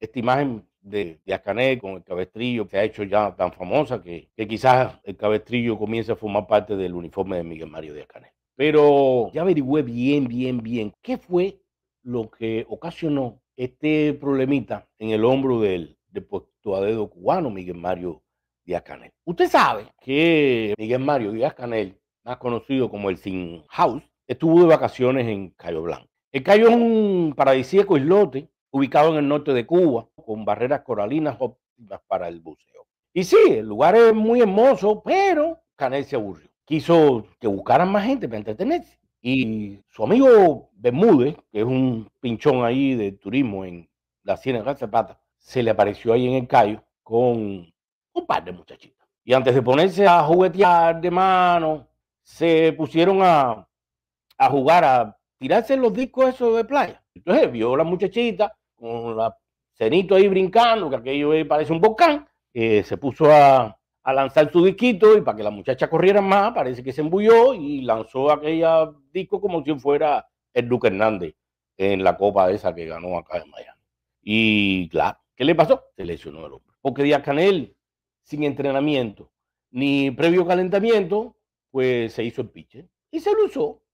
esta imagen de, de canel con el cabestrillo que ha hecho ya tan famosa que, que quizás el cabestrillo comience a formar parte del uniforme de Miguel Mario de canel Pero ya averigüé bien, bien, bien qué fue lo que ocasionó este problemita en el hombro del, de dedo cubano Miguel Mario Díaz Canel. Usted sabe que Miguel Mario Díaz Canel, más conocido como el Sin House, estuvo de vacaciones en Cayo Blanco. El Cayo es un paradisíaco islote ubicado en el norte de Cuba, con barreras coralinas óptimas para el buceo. Y sí, el lugar es muy hermoso, pero Canel se aburrió. Quiso que buscaran más gente para entretenerse. Y su amigo Bermúdez, que es un pinchón ahí de turismo en la Ciénaga de Zapata, se le apareció ahí en el Cayo con un par de muchachitas. Y antes de ponerse a juguetear de mano, se pusieron a, jugar, a tirarse los discos esos de playa. Entonces vio a la muchachita, con la cenito ahí brincando, que aquello parece un volcán, eh, se puso a, lanzar su disquito y para que la muchacha corriera más, parece que se embulló y lanzó aquella disco como si fuera el Duque Hernández en la copa esa que ganó acá en Miami. Y claro, ¿qué le pasó? Se lesionó el hombre. Porque Díaz Canel, sin entrenamiento ni previo calentamiento, pues se hizo el pitcher y se lo usó.